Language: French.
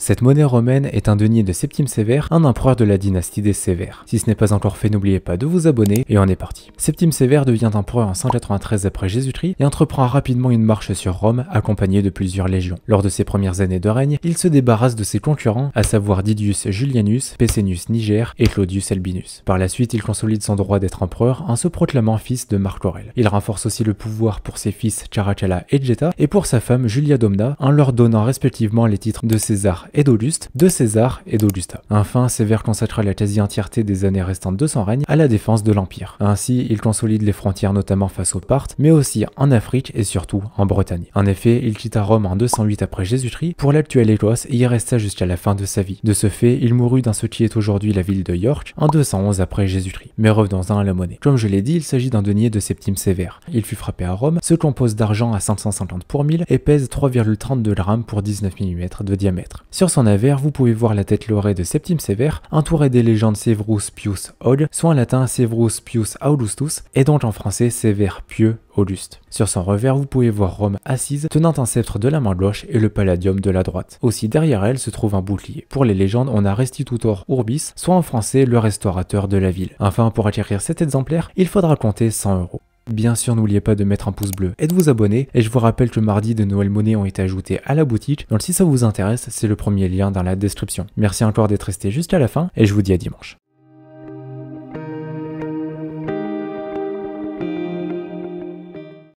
Cette monnaie romaine est un denier de Septime Sévère, un empereur de la dynastie des Sévères. Si ce n'est pas encore fait, n'oubliez pas de vous abonner et on est parti. Septime Sévère devient empereur en 193 après Jésus-Christ et entreprend rapidement une marche sur Rome accompagné de plusieurs légions. Lors de ses premières années de règne, il se débarrasse de ses concurrents, à savoir Didius Julianus, Pescennius Niger et Claudius Albinus. Par la suite, il consolide son droit d'être empereur en se proclamant fils de Marc Aurèle. Il renforce aussi le pouvoir pour ses fils Caracalla et Geta et pour sa femme Julia Domna en leur donnant respectivement les titres de César et d'Auguste, de César et d'Augusta. Enfin, Sévère consacra la quasi-entièreté des années restantes de son règne à la défense de l'Empire. Ainsi, il consolide les frontières notamment face aux Parthes, mais aussi en Afrique et surtout en Bretagne. En effet, il quitta Rome en 208 après Jésus-Christ pour l'actuelle Écosse et y resta jusqu'à la fin de sa vie. De ce fait, il mourut dans ce qui est aujourd'hui la ville de York en 211 après Jésus-Christ. Mais revenons-en à la monnaie. Comme je l'ai dit, il s'agit d'un denier de Septime Sévère. Il fut frappé à Rome, se compose d'argent à 550 pour 1000 et pèse 3,32 grammes pour 19 mm de diamètre. Sur son avers, vous pouvez voir la tête lorée de Septime Sévère, entourée des légendes Severus Pius Od, soit en latin Severus Pius Augustus, et donc en français Sévère Pieux Auguste. Sur son revers, vous pouvez voir Rome assise, tenant un sceptre de la main gauche et le palladium de la droite. Aussi derrière elle se trouve un bouclier. Pour les légendes, on a Restitutor Urbis, soit en français le restaurateur de la ville. Enfin, pour acquérir cet exemplaire, il faudra compter 100 euros. Bien sûr, n'oubliez pas de mettre un pouce bleu et de vous abonner. Et je vous rappelle que mardi, de noël monnaies ont été ajoutées à la boutique. Donc si ça vous intéresse, c'est le premier lien dans la description. Merci encore d'être resté jusqu'à la fin et je vous dis à dimanche.